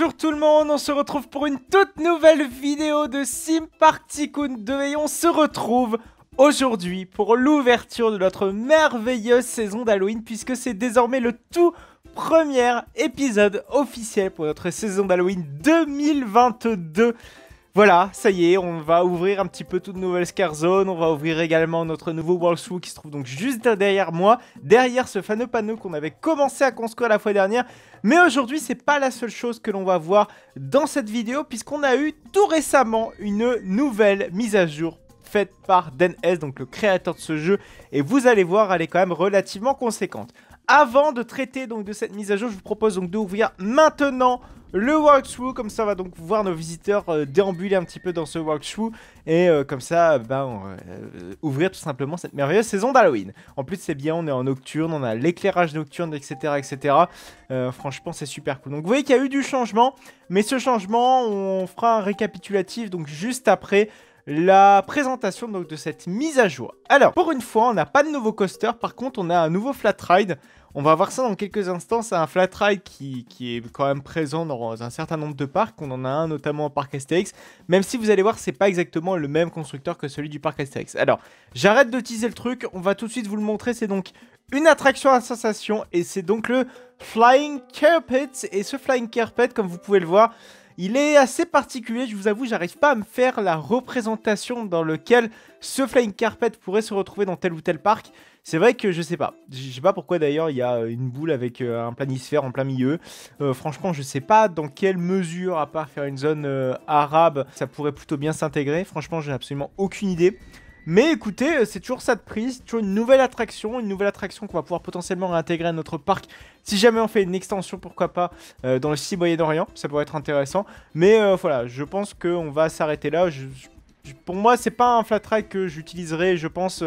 Bonjour tout le monde, on se retrouve pour une toute nouvelle vidéo de Sim Park 2 et on se retrouve aujourd'hui pour l'ouverture de notre merveilleuse saison d'Halloween puisque c'est désormais le tout premier épisode officiel pour notre saison d'Halloween 2022 voilà, ça y est, on va ouvrir un petit peu toute nouvelle Zone, on va ouvrir également notre nouveau World Show qui se trouve donc juste derrière moi, derrière ce fameux panneau qu'on avait commencé à construire la fois dernière. Mais aujourd'hui, c'est pas la seule chose que l'on va voir dans cette vidéo puisqu'on a eu tout récemment une nouvelle mise à jour faite par Den S, donc le créateur de ce jeu, et vous allez voir, elle est quand même relativement conséquente. Avant de traiter donc de cette mise à jour, je vous propose donc d'ouvrir maintenant le walkthrough, comme ça on va donc voir nos visiteurs euh, déambuler un petit peu dans ce walkthrough et euh, comme ça euh, ben, on, ouvrir tout simplement cette merveilleuse saison d'Halloween. En plus c'est bien, on est en nocturne, on a l'éclairage nocturne, etc. etc. franchement c'est super cool. Donc vous voyez qu'il y a eu du changement, mais ce changement on fera un récapitulatif donc juste après la présentation donc, de cette mise à jour. Alors, pour une fois, on n'a pas de nouveau coaster, par contre, on a un nouveau flat ride. On va voir ça dans quelques instants. C'est un flat ride qui, est quand même présent dans un certain nombre de parcs. On en a un notamment au parc Astérix. Même si vous allez voir, c'est pas exactement le même constructeur que celui du parc Astérix. Alors, j'arrête de teaser le truc. On va tout de suite vous le montrer. C'est donc une attraction à sensation et c'est donc le Flying Carpet. Et ce Flying Carpet, comme vous pouvez le voir, il est assez particulier, je vous avoue, j'arrive pas à me faire la représentation dans lequel ce flying carpet pourrait se retrouver dans tel ou tel parc. C'est vrai que je sais pas. Je sais pas pourquoi d'ailleurs il y a une boule avec euh, un planisphère en plein milieu. Euh, franchement, je sais pas dans quelle mesure, à part faire une zone euh, arabe, ça pourrait plutôt bien s'intégrer. Franchement, j'ai absolument aucune idée. Mais écoutez, euh, c'est toujours ça de prise, toujours une nouvelle attraction, une nouvelle attraction qu'on va pouvoir potentiellement intégrer à notre parc. Si jamais on fait une extension, pourquoi pas, euh, dans le site Moyen-Orient, ça pourrait être intéressant. Mais euh, voilà, je pense qu'on va s'arrêter là. pour moi, c'est pas un flat track que j'utiliserai, je pense,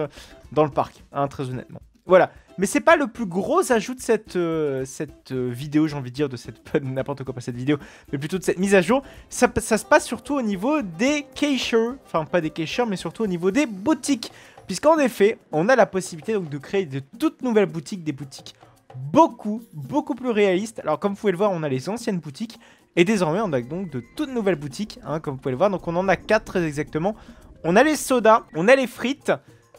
dans le parc, hein, très honnêtement. Voilà. Mais c'est pas le plus gros ajout de cette, euh, cette euh, vidéo, j'ai envie de dire, de cette n'importe quoi, pas cette vidéo, mais plutôt de cette mise à jour. Ça, se passe surtout au niveau des cashiers enfin pas des cashiers mais surtout au niveau des boutiques. Puisqu'en effet, on a la possibilité donc de créer de toutes nouvelles boutiques, des boutiques beaucoup, beaucoup plus réalistes. Alors comme vous pouvez le voir, on a les anciennes boutiques, et désormais on a donc de toutes nouvelles boutiques, hein, comme vous pouvez le voir. Donc on en a très exactement. On a les sodas, on a les frites,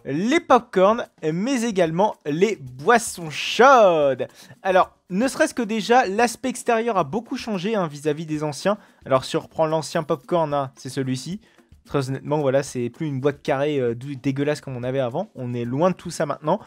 les popcorn mais également les boissons chaudes. Alors, ne serait-ce que déjà, l'aspect extérieur a beaucoup changé hein, vis-à-vis des anciens. Alors, si on reprend l'ancien popcorn, hein, c'est celui-ci. Très honnêtement, voilà, c'est plus une boîte carrée euh, dégueulasse comme on avait avant. On est loin de tout ça maintenant.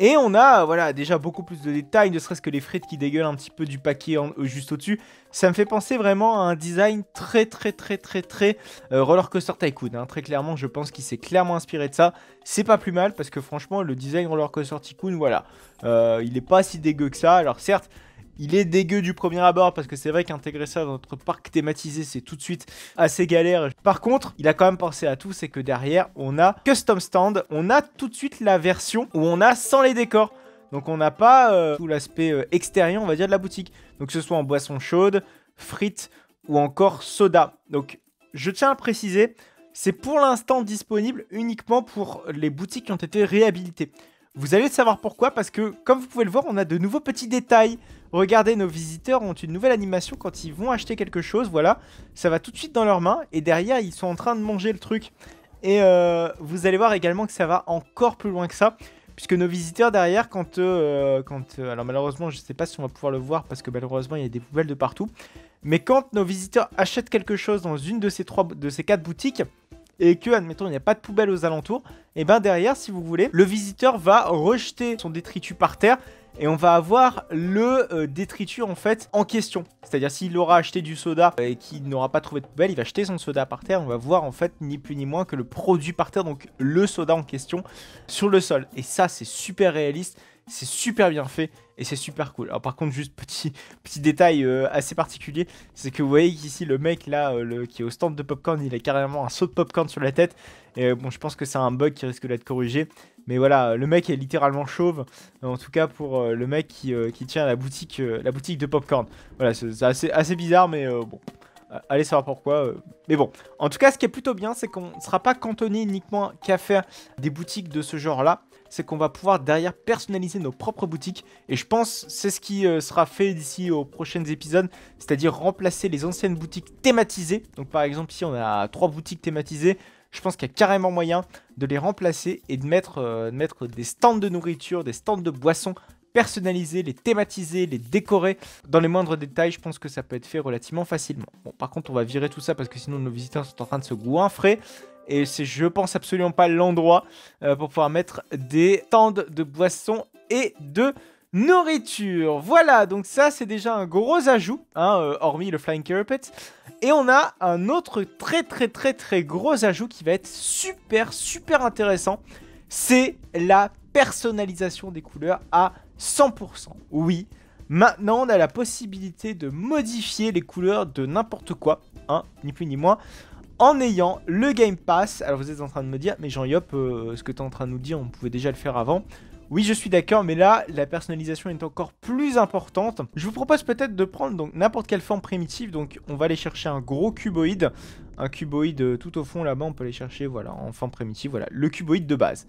Et on a voilà déjà beaucoup plus de détails, ne serait-ce que les frites qui dégueulent un petit peu du paquet euh, juste au-dessus. Ça me fait penser vraiment à un design très très très très très euh, Rollercoaster tycoon. Hein. Très clairement, je pense qu'il s'est clairement inspiré de ça. C'est pas plus mal parce que franchement, le design roller coaster tycoon, voilà, euh, il est pas si dégueu que ça. Alors certes. Il est dégueu du premier abord parce que c'est vrai qu'intégrer ça dans notre parc thématisé, c'est tout de suite assez galère. Par contre, il a quand même pensé à tout, c'est que derrière, on a Custom Stand, on a tout de suite la version où on a sans les décors. Donc on n'a pas euh, tout l'aspect euh, extérieur, on va dire, de la boutique. Donc que ce soit en boisson chaude, frites ou encore soda. Donc je tiens à préciser, c'est pour l'instant disponible uniquement pour les boutiques qui ont été réhabilitées. Vous allez savoir pourquoi, parce que, comme vous pouvez le voir, on a de nouveaux petits détails. Regardez, nos visiteurs ont une nouvelle animation quand ils vont acheter quelque chose, voilà. Ça va tout de suite dans leurs mains, et derrière, ils sont en train de manger le truc. Et euh, vous allez voir également que ça va encore plus loin que ça, puisque nos visiteurs derrière, quand... Euh, quand euh, alors malheureusement, je ne sais pas si on va pouvoir le voir, parce que malheureusement, il y a des poubelles de partout. Mais quand nos visiteurs achètent quelque chose dans une de ces, trois, de ces quatre boutiques, et que, admettons, il n'y a pas de poubelle aux alentours, et eh ben derrière, si vous voulez, le visiteur va rejeter son détritus par terre et on va avoir le euh, détritus en fait en question. C'est-à-dire s'il aura acheté du soda et qu'il n'aura pas trouvé de poubelle, il va acheter son soda par terre. On va voir en fait ni plus ni moins que le produit par terre, donc le soda en question, sur le sol. Et ça c'est super réaliste, c'est super bien fait et c'est super cool. Alors par contre, juste petit, petit détail euh, assez particulier, c'est que vous voyez qu'ici le mec là, euh, qui est au stand de popcorn, il a carrément un saut de popcorn sur la tête. Et euh, bon, je pense que c'est un bug qui risque d'être corrigé. Mais voilà, le mec est littéralement chauve. En tout cas pour le mec qui, tient la boutique, la boutique de popcorn. Voilà, c'est assez, assez bizarre, mais bon, euh, allez savoir pourquoi. Euh, mais bon, en tout cas, ce qui est plutôt bien, c'est qu'on ne sera pas cantonné uniquement qu'à faire des boutiques de ce genre-là. C'est qu'on va pouvoir derrière personnaliser nos propres boutiques. Et je pense c'est ce qui euh, sera fait d'ici aux prochains épisodes. C'est-à-dire remplacer les anciennes boutiques thématisées. Donc par exemple ici on a trois boutiques thématisées je pense qu'il y a carrément moyen de les remplacer et de mettre, mettre, des stands de nourriture, des stands de boissons personnaliser, les thématiser, les décorer dans les moindres détails. Je pense que ça peut être fait relativement facilement. Bon, par contre, on va virer tout ça parce que sinon nos visiteurs sont en train de se goinfrer et c'est je pense absolument pas l'endroit euh, pour pouvoir mettre des tentes de boissons et de nourriture. Voilà, donc ça c'est déjà un gros ajout, hein, euh, hormis le Flying Carpet. Et on a un autre très très très très gros ajout qui va être super super intéressant, c'est la personnalisation des couleurs à 100%. Oui, maintenant on a la possibilité de modifier les couleurs de n'importe quoi, hein, ni plus ni moins, en ayant le Game Pass. Alors vous êtes en train de me dire, mais Jean-Yop, euh, ce que tu es en train de nous dire, on pouvait déjà le faire avant. Oui, je suis d'accord, mais là, la personnalisation est encore plus importante. Je vous propose peut-être de prendre donc n'importe quelle forme primitive. Donc, on va aller chercher un gros cuboïde. Un cuboïde euh, tout au fond là-bas, on peut aller chercher voilà, en forme primitive. Voilà, le cuboïde de base.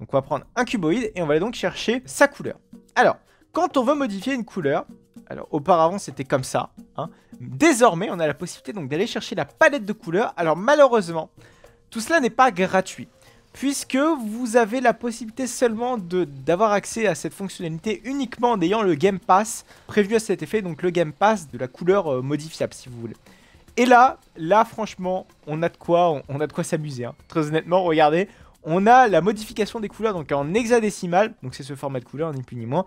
Donc, on va prendre un cuboïde et on va aller donc chercher sa couleur. Alors, quand on veut modifier une couleur, alors auparavant c'était comme ça, hein, désormais on a la possibilité donc d'aller chercher la palette de couleurs. Alors malheureusement, tout cela n'est pas gratuit, puisque vous avez la possibilité seulement d'avoir accès à cette fonctionnalité uniquement en ayant le Game Pass prévu à cet effet, donc le Game Pass de la couleur euh, modifiable si vous voulez. Et là, là franchement, on a de quoi, on, a de quoi s'amuser. Hein. Très honnêtement, regardez, on a la modification des couleurs donc en hexadécimal, donc c'est ce format de couleur ni plus ni moins.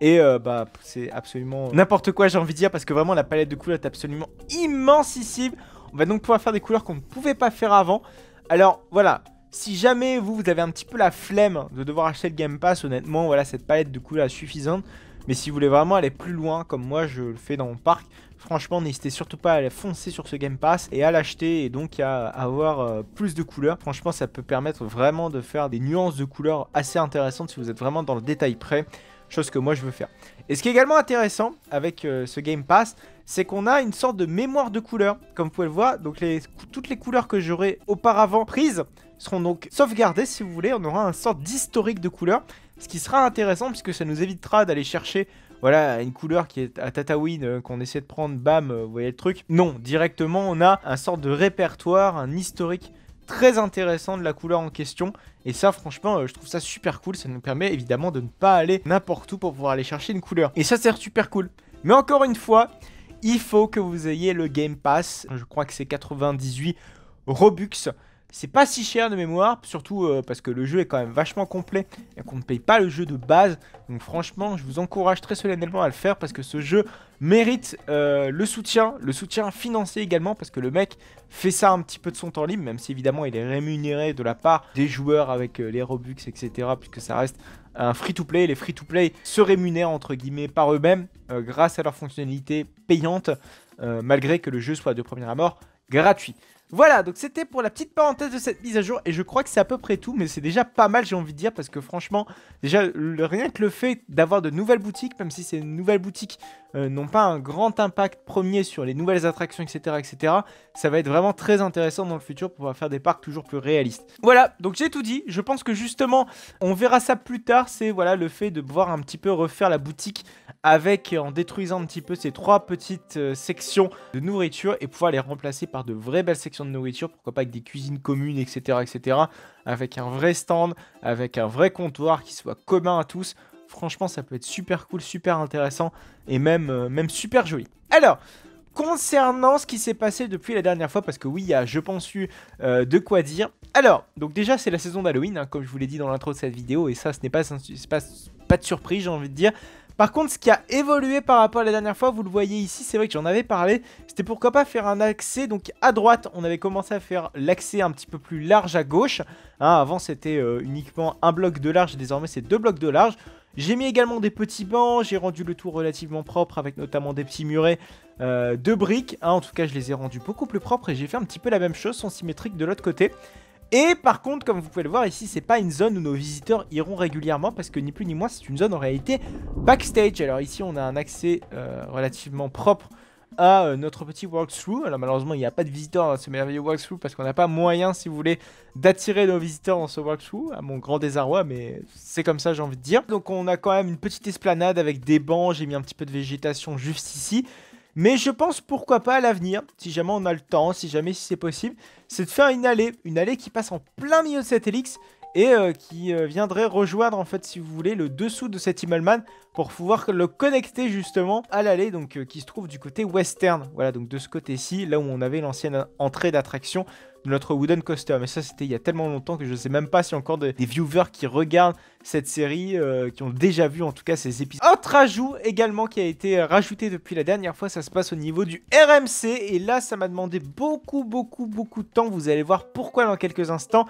Et euh, bah c'est absolument euh, n'importe quoi j'ai envie de dire parce que vraiment la palette de couleurs est absolument immensissime. On va donc pouvoir faire des couleurs qu'on ne pouvait pas faire avant. Alors voilà, si jamais vous, vous avez un petit peu la flemme de devoir acheter le Game Pass, honnêtement, voilà, cette palette de couleurs est suffisante. Mais si vous voulez vraiment aller plus loin, comme moi je le fais dans mon parc, Franchement, n'hésitez surtout pas à foncer sur ce Game Pass et à l'acheter et donc à avoir euh, plus de couleurs. Franchement, ça peut permettre vraiment de faire des nuances de couleurs assez intéressantes si vous êtes vraiment dans le détail près chose que moi je veux faire. Et ce qui est également intéressant avec euh, ce Game Pass, c'est qu'on a une sorte de mémoire de couleurs, comme vous pouvez le voir. Donc toutes les couleurs que j'aurais auparavant prises seront donc sauvegardées si vous voulez. On aura une sorte d'historique de couleurs ce qui sera intéressant puisque ça nous évitera d'aller chercher voilà, une couleur qui est à Tatawin euh, qu'on essaie de prendre, bam, euh, vous voyez le truc. Non, directement on a un sorte de répertoire, un historique très intéressant de la couleur en question. Et ça, franchement, euh, je trouve ça super cool. Ça nous permet évidemment de ne pas aller n'importe où pour pouvoir aller chercher une couleur. Et ça, c'est super cool. Mais encore une fois, il faut que vous ayez le Game Pass. Je crois que c'est 98 Robux c'est pas si cher de mémoire, surtout euh, parce que le jeu est quand même vachement complet et qu'on ne paye pas le jeu de base. Donc franchement, je vous encourage très solennellement à le faire parce que ce jeu mérite euh, le soutien, le soutien financier également parce que le mec fait ça un petit peu de son temps libre, même si évidemment il est rémunéré de la part des joueurs avec euh, les Robux, etc. Puisque ça reste un free-to-play. Les free-to-play se rémunèrent entre guillemets par eux-mêmes grâce à leurs fonctionnalités payantes, malgré que le jeu soit de première mort gratuit. Voilà, donc c'était pour la petite parenthèse de cette mise à jour, et je crois que c'est à peu près tout, mais c'est déjà pas mal, j'ai envie de dire, parce que franchement, déjà, le, rien que le fait d'avoir de nouvelles boutiques, même si ces nouvelles boutiques euh, n'ont pas un grand impact premier sur les nouvelles attractions, etc., etc., ça va être vraiment très intéressant dans le futur pour pouvoir faire des parcs toujours plus réalistes. Voilà, donc j'ai tout dit, je pense que justement, on verra ça plus tard, c'est voilà le fait de pouvoir un petit peu refaire la boutique avec en détruisant un petit peu ces trois petites euh, sections de nourriture et pouvoir les remplacer par de vraies belles sections de nourriture, pourquoi pas avec des cuisines communes, etc., etc., avec un vrai stand, avec un vrai comptoir qui soit commun à tous. Franchement, ça peut être super cool, super intéressant et même, euh, même super joli. Alors, concernant ce qui s'est passé depuis la dernière fois, parce que oui, il y a, je pense, eu euh, de quoi dire. Alors, donc déjà, c'est la saison d'Halloween, hein, comme je vous l'ai dit dans l'intro de cette vidéo, et ça, ce n'est pas, pas, pas de surprise, j'ai envie de dire. Par contre, ce qui a évolué par rapport à la dernière fois, vous le voyez ici, c'est vrai que j'en avais parlé, c'était pourquoi pas faire un accès, donc à droite, on avait commencé à faire l'accès un petit peu plus large à gauche, hein, avant c'était euh, uniquement un bloc de large, désormais c'est deux blocs de large, j'ai mis également des petits bancs, j'ai rendu le tout relativement propre avec notamment des petits murets euh, de briques. Hein, en tout cas, je les ai rendus beaucoup plus propres et j'ai fait un petit peu la même chose, sont symétriques de l'autre côté. Et par contre, comme vous pouvez le voir ici, c'est pas une zone où nos visiteurs iront régulièrement parce que ni plus ni moins, c'est une zone en réalité backstage. Alors ici, on a un accès euh, relativement propre à euh, notre petit walkthrough. Alors malheureusement, il n'y a pas de visiteurs dans ce merveilleux walkthrough parce qu'on n'a pas moyen, si vous voulez, d'attirer nos visiteurs dans ce walkthrough, à mon grand désarroi, mais c'est comme ça, j'ai envie de dire. Donc on a quand même une petite esplanade avec des bancs, j'ai mis un petit peu de végétation juste ici. Mais je pense pourquoi pas à l'avenir, si jamais on a le temps, si jamais si c'est possible, c'est de faire une allée, une allée qui passe en plein milieu de cette hélix et euh, qui euh, viendrait rejoindre en fait si vous voulez le dessous de cet Immelman pour pouvoir le connecter justement à l'allée donc euh, qui se trouve du côté western. Voilà donc de ce côté-ci, là où on avait l'ancienne entrée d'attraction notre Wooden Coaster. Mais ça, c'était il y a tellement longtemps que je ne sais même pas si encore des, viewers qui regardent cette série, euh, qui ont déjà vu en tout cas ces épisodes. Autre ajout également qui a été euh, rajouté depuis la dernière fois, ça se passe au niveau du RMC. Et là, ça m'a demandé beaucoup, beaucoup, beaucoup de temps. Vous allez voir pourquoi dans quelques instants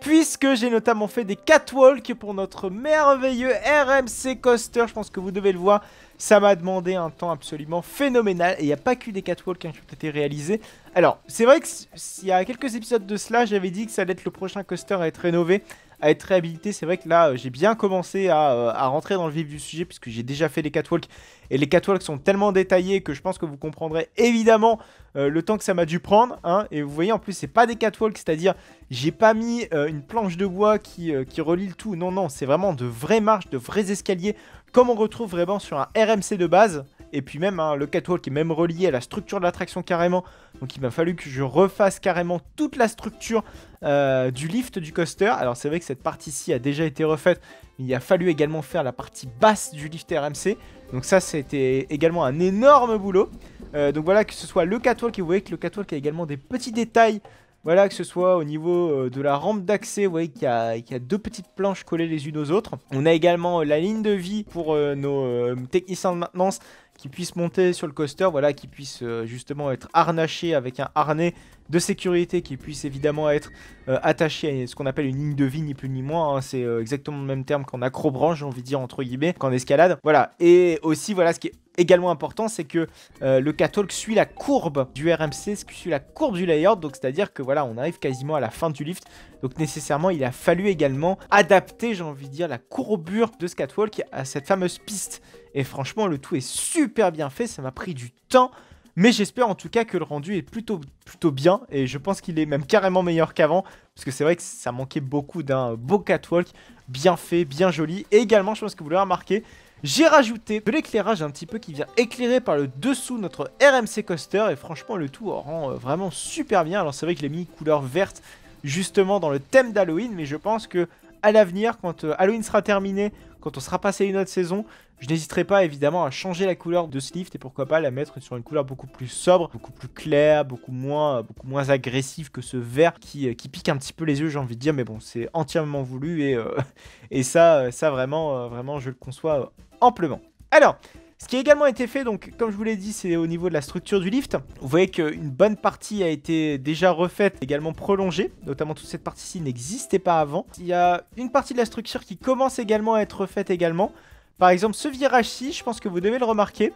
puisque j'ai notamment fait des catwalks pour notre merveilleux RMC Coaster, je pense que vous devez le voir, ça m'a demandé un temps absolument phénoménal, et il n'y a pas que des catwalks hein, qui ont été réalisés. Alors, c'est vrai qu'il y a quelques épisodes de cela, j'avais dit que ça allait être le prochain coaster à être rénové, à être réhabilité. C'est vrai que là, euh, j'ai bien commencé euh, à, rentrer dans le vif du sujet puisque j'ai déjà fait les catwalks. Et les catwalks sont tellement détaillés que je pense que vous comprendrez évidemment euh, le temps que ça m'a dû prendre. Hein. Et vous voyez, en plus, c'est pas des catwalks, c'est-à-dire j'ai pas mis une planche de bois qui, qui relie le tout. Non, non, c'est vraiment de vraies marches, de vrais escaliers, comme on retrouve vraiment sur un RMC de base. Et puis même, hein, le catwalk est même relié à la structure de l'attraction carrément. Donc il m'a fallu que je refasse carrément toute la structure euh, du lift du coaster. Alors c'est vrai que cette partie-ci a déjà été refaite, il a fallu également faire la partie basse du lift RMC. Donc ça, c'était également un énorme boulot. Euh, donc voilà, que ce soit le catwalk, et vous voyez que le catwalk a également des petits détails. Voilà, que ce soit au niveau euh, de la rampe d'accès, vous voyez qu'il y, a deux petites planches collées les unes aux autres. On a également la ligne de vie pour nos techniciens de maintenance qui puisse monter sur le coaster, voilà, qui puisse euh, justement être harnaché avec un harnais de sécurité qui puisse évidemment être euh, attaché à ce qu'on appelle une ligne de vie, ni plus ni moins. Hein. c'est euh, exactement le même terme qu'en acrobranche, j'ai envie de dire entre guillemets, qu'en escalade. Voilà. Et aussi, voilà, ce qui est également important, c'est que le Catwalk suit la courbe du RMC, suit la courbe du layout, donc c'est-à-dire que voilà, on arrive quasiment à la fin du lift, donc nécessairement, il a fallu également adapter, j'ai envie de dire, la courbure de ce Catwalk à cette fameuse piste et franchement, le tout est super bien fait, ça m'a pris du temps. Mais j'espère en tout cas que le rendu est plutôt, plutôt bien et je pense qu'il est même carrément meilleur qu'avant parce que c'est vrai que ça manquait beaucoup d'un beau catwalk bien fait, bien joli. Et également, je pense que vous l'avez remarqué, j'ai rajouté de l'éclairage un petit peu qui vient éclairer par le dessous notre RMC coaster et franchement le tout rend euh, vraiment super bien. Alors c'est vrai que l'ai mis couleur verte justement dans le thème d'Halloween mais je pense que à l'avenir, quand euh, Halloween sera terminé, quand on sera passé une autre saison, je n'hésiterai pas évidemment à changer la couleur de ce lift et pourquoi pas la mettre sur une couleur beaucoup plus sobre, beaucoup plus claire, beaucoup moins, euh, beaucoup moins agressive que ce vert euh, qui, pique un petit peu les yeux, j'ai envie de dire, mais bon, c'est entièrement voulu et, et ça, ça vraiment, vraiment, je le conçois amplement. Alors, ce qui a également été fait, donc comme je vous l'ai dit, c'est au niveau de la structure du lift. Vous voyez qu'une bonne partie a été déjà refaite, également prolongée, notamment toute cette partie-ci n'existait pas avant. Il y a une partie de la structure qui commence également à être refaite également. Par exemple, ce virage-ci, je pense que vous devez le remarquer.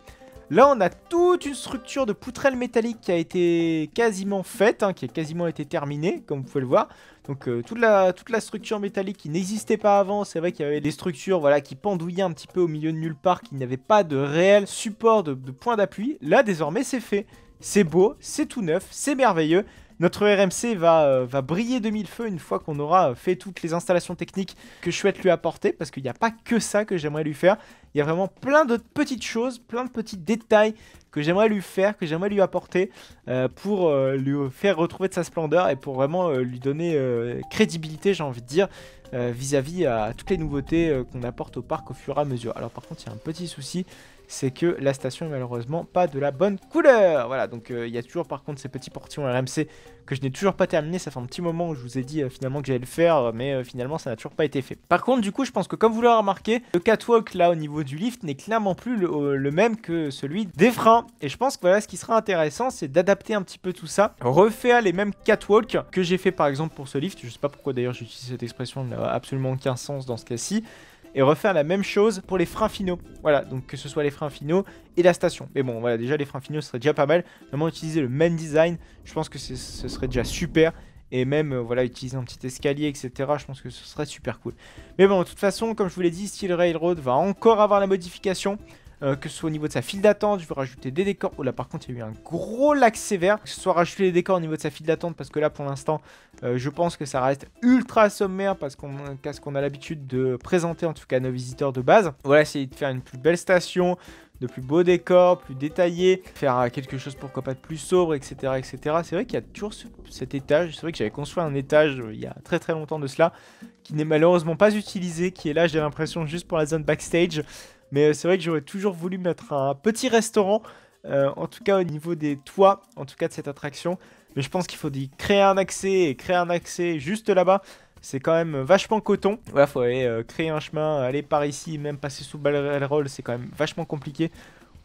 Là, on a toute une structure de poutrelle métallique qui a été quasiment faite, hein, qui a quasiment été terminée, comme vous pouvez le voir. Donc euh, toute, la, toute la structure métallique qui n'existait pas avant, c'est vrai qu'il y avait des structures voilà, qui pendouillaient un petit peu au milieu de nulle part, qui n'avaient pas de réel support de, de point d'appui. Là, désormais, c'est fait. C'est beau, c'est tout neuf, c'est merveilleux. Notre RMC euh, va, briller de mille feux une fois qu'on aura euh, fait toutes les installations techniques que je souhaite lui apporter, parce qu'il n'y a pas que ça que j'aimerais lui faire. Il y a vraiment plein de petites choses, plein de petits détails que j'aimerais lui faire, que j'aimerais lui apporter euh, pour lui faire retrouver de sa splendeur et pour vraiment lui donner crédibilité, j'ai envie de dire, vis -à, -vis à toutes les nouveautés qu'on apporte au parc au fur et à mesure. Alors par contre, il y a un petit souci, c'est que la station est malheureusement pas de la bonne couleur. Voilà, donc euh, il y a toujours par contre ces petits portions RMC que je n'ai toujours pas terminé. Ça fait un petit moment où je vous ai dit euh, finalement que j'allais le faire, euh, mais finalement ça n'a toujours pas été fait. Par contre, du coup, je pense que comme vous l'avez remarqué, le catwalk là au niveau du lift n'est clairement plus le, même que celui des freins. Et je pense que voilà, ce qui sera intéressant, c'est d'adapter un petit peu tout ça, refaire les mêmes catwalks que j'ai fait par exemple pour ce lift. Je sais pas pourquoi d'ailleurs j'utilise cette expression, elle n'a absolument aucun sens dans ce cas-ci et refaire la même chose pour les freins finaux. Voilà, donc que ce soit les freins finaux et la station. Mais bon, voilà, déjà les freins finaux, ce serait déjà pas mal. Vraiment utiliser le même design, je pense que ce serait déjà super. Et même, euh, voilà, utiliser un petit escalier, etc. Je pense que ce serait super cool. Mais bon, de toute façon, comme je vous l'ai dit, Steel Railroad va encore avoir la modification. Euh, que ce soit au niveau de sa file d'attente, je vais rajouter des décors. Oh là, par contre, il y a eu un gros lac sévère. Que ce soit rajouter les décors au niveau de sa file d'attente, parce que là, pour l'instant, euh, je pense que ça reste ultra sommaire, parce qu'on ce qu'on a l'habitude de présenter, en tout cas, à nos visiteurs de base. Voilà, essayer de faire une plus belle station, de plus beaux décors, plus détaillés, faire euh, quelque chose pourquoi pas de plus sobre, etc. etc. C'est vrai qu'il y a toujours cet étage, c'est vrai que j'avais construit un étage euh, il y a très très longtemps de cela, qui n'est malheureusement pas utilisé, qui est là j'ai l'impression juste pour la zone backstage, mais euh, c'est vrai que j'aurais toujours voulu mettre un petit restaurant, en tout cas au niveau des toits, en tout cas de cette attraction, mais je pense qu'il faut y créer un accès et créer un accès juste là-bas c'est quand même vachement coton. Voilà, faut aller euh, créer un chemin, aller par ici, même passer sous roll, c'est quand même vachement compliqué.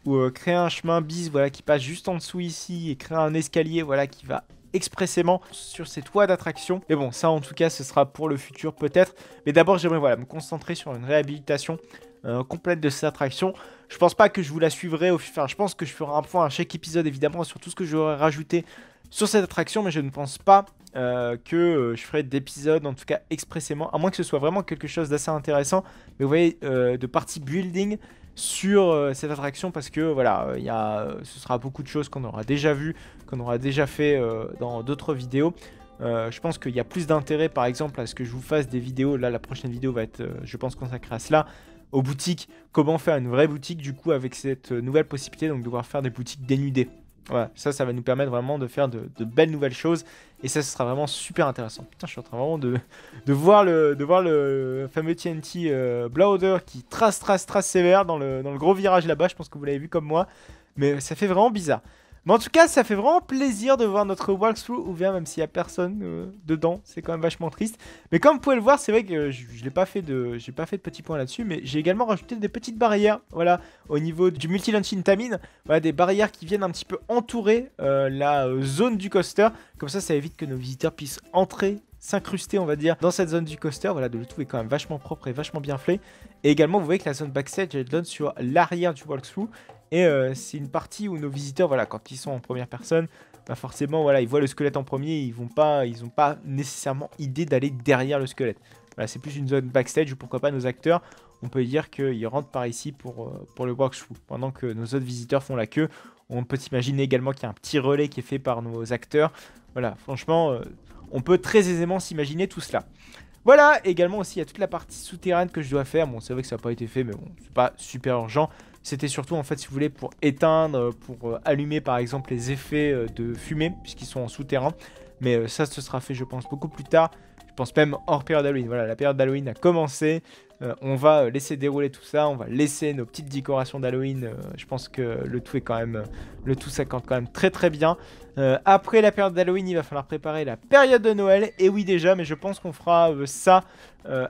Ou euh, créer un chemin bis, voilà, qui passe juste en dessous ici, et créer un escalier, voilà, qui va expressément sur ces toits d'attraction. Et bon, ça en tout cas, ce sera pour le futur peut-être. Mais d'abord, j'aimerais voilà, me concentrer sur une réhabilitation euh, complète de cette attraction. Je pense pas que je vous la suivrai au enfin, je pense que je ferai un point à chaque épisode évidemment sur tout ce que j'aurai rajouté sur cette attraction, mais je ne pense pas euh, que euh, je ferai d'épisodes, en tout cas expressément, à moins que ce soit vraiment quelque chose d'assez intéressant, mais vous voyez, euh, de partie building sur cette attraction parce que voilà, il y a, ce sera beaucoup de choses qu'on aura déjà vu, qu'on aura déjà fait dans d'autres vidéos. je pense qu'il y a plus d'intérêt par exemple à ce que je vous fasse des vidéos. Là, la prochaine vidéo va être, je pense, consacrée à cela. Aux boutiques, comment faire une vraie boutique du coup avec cette nouvelle possibilité donc de devoir faire des boutiques dénudées. Voilà, ça, ça va nous permettre vraiment de faire de, belles nouvelles choses. Et ça, ce sera vraiment super intéressant. Putain, je suis en train vraiment de, voir, le, de voir le fameux TNT euh, qui trace, trace, trace sévère dans le, dans le gros virage là-bas. Je pense que vous l'avez vu comme moi. Mais ça fait vraiment bizarre. Mais en tout cas, ça fait vraiment plaisir de voir notre walkthrough ouvert, même s'il n'y a personne euh, dedans. C'est quand même vachement triste. Mais comme vous pouvez le voir, c'est vrai que je, n'ai pas fait de, petits points là-dessus, mais j'ai également rajouté des petites barrières. Voilà, au niveau du multi in tamine, voilà des barrières qui viennent un petit peu entourer euh, la euh, zone du coaster. Comme ça, ça évite que nos visiteurs puissent entrer s'incruster, on va dire, dans cette zone du coaster. Voilà, le tout est quand même vachement propre et vachement bien flé. Et également, vous voyez que la zone backstage, elle donne sur l'arrière du walkthrough. Et euh, c'est une partie où nos visiteurs, voilà, quand ils sont en première personne, bah, forcément, voilà, ils voient le squelette en premier, ils vont pas, ils n'ont pas nécessairement idée d'aller derrière le squelette. Voilà, c'est plus une zone backstage où pourquoi pas nos acteurs, on peut dire qu'ils rentrent par ici pour, euh, pour le walkthrough. Pendant que nos autres visiteurs font la queue, on peut s'imaginer également qu'il y a un petit relais qui est fait par nos acteurs. Voilà, franchement, euh, on peut très aisément s'imaginer tout cela. Voilà, également aussi, il y a toute la partie souterraine que je dois faire. Bon, c'est vrai que ça n'a pas été fait, mais bon, c'est pas super urgent. C'était surtout en fait si vous voulez pour éteindre, euh, pour euh, allumer par exemple les effets euh, de fumée puisqu'ils sont en souterrain. Mais ça ce sera fait je pense beaucoup plus tard. Je pense même hors période d'Halloween. Voilà, la période d'Halloween a commencé. Euh, on va euh, laisser dérouler tout ça, on va laisser nos petites décorations d'Halloween. Euh, je pense que le tout est quand même, le tout s'accorde quand même très très bien. après la période d'Halloween, il va falloir préparer la période de Noël. Et oui déjà, mais je pense qu'on fera ça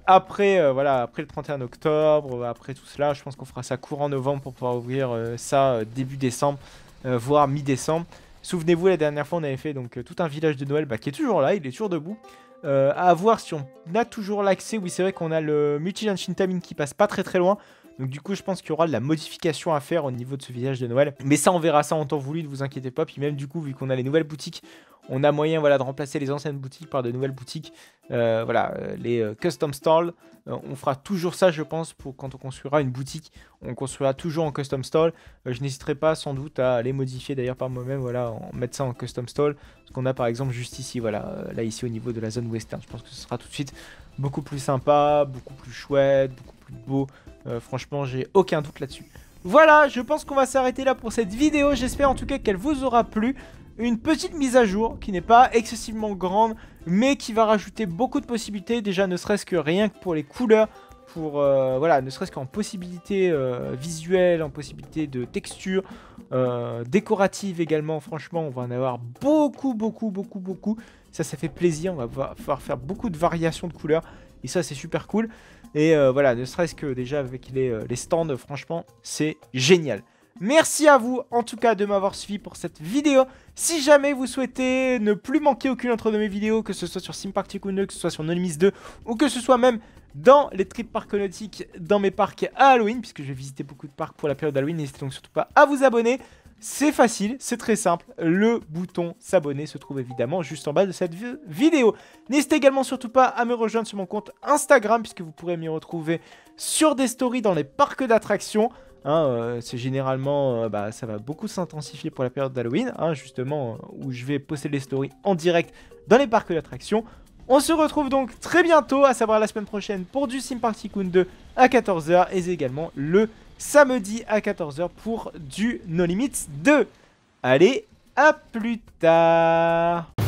après, voilà, après le 31 octobre, après tout cela. Je pense qu'on fera ça courant novembre pour pouvoir ouvrir ça début décembre, voire mi-décembre. Souvenez-vous, la dernière fois, on avait fait donc tout un village de Noël bah, qui est toujours là, il est toujours debout. Euh, à voir si on a toujours l'accès. Oui, c'est vrai qu'on a le Mutilan Shintamin qui passe pas très très loin. Donc du coup, je pense qu'il y aura de la modification à faire au niveau de ce visage de Noël. Mais ça, on verra ça en temps voulu, ne vous inquiétez pas. Puis même du coup, vu qu'on a les nouvelles boutiques, on a moyen voilà, de remplacer les anciennes boutiques par de nouvelles boutiques. Euh, voilà, euh, les euh, custom stalls, on fera toujours ça, je pense, pour quand on construira une boutique, on construira toujours en custom stall. je n'hésiterai pas sans doute à les modifier d'ailleurs par moi-même, voilà, en mettre ça en custom stall. Ce qu'on a par exemple juste ici, voilà, là ici au niveau de la zone western. Je pense que ce sera tout de suite beaucoup plus sympa, beaucoup plus chouette, beaucoup plus beau. franchement, j'ai aucun doute là-dessus. Voilà, je pense qu'on va s'arrêter là pour cette vidéo. J'espère en tout cas qu'elle vous aura plu une petite mise à jour qui n'est pas excessivement grande, mais qui va rajouter beaucoup de possibilités, déjà ne serait-ce que rien que pour les couleurs, pour, euh, voilà, ne serait-ce qu'en possibilités euh, visuelles, en possibilités de texture, euh, décorative également, franchement, on va en avoir beaucoup, beaucoup, beaucoup, beaucoup. Ça, ça fait plaisir, on va pouvoir faire beaucoup de variations de couleurs, et ça, c'est super cool. Et voilà, ne serait-ce que déjà avec les, les stands, franchement, c'est génial. Merci à vous en tout cas de m'avoir suivi pour cette vidéo. Si jamais vous souhaitez ne plus manquer aucune autre de mes vidéos, que ce soit sur Simpark ou que ce soit sur Nolimis 2, ou que ce soit même dans les tripes parcs nautiques, dans mes parcs à Halloween, puisque je vais visiter beaucoup de parcs pour la période d'Halloween, n'hésitez donc surtout pas à vous abonner. C'est facile, c'est très simple. Le bouton s'abonner se trouve évidemment juste en bas de cette vidéo. N'hésitez également surtout pas à me rejoindre sur mon compte Instagram puisque vous pourrez m'y retrouver sur des stories dans les parcs d'attractions. Hein, euh, c'est généralement, euh, bah, ça va beaucoup s'intensifier pour la période d'Halloween, hein, justement, euh, où je vais poster les stories en direct dans les parcs d'attractions. On se retrouve donc très bientôt, à savoir la semaine prochaine pour du Sim Party 2 à 14h et également le samedi à 14h pour du No Limits 2. Allez, à plus tard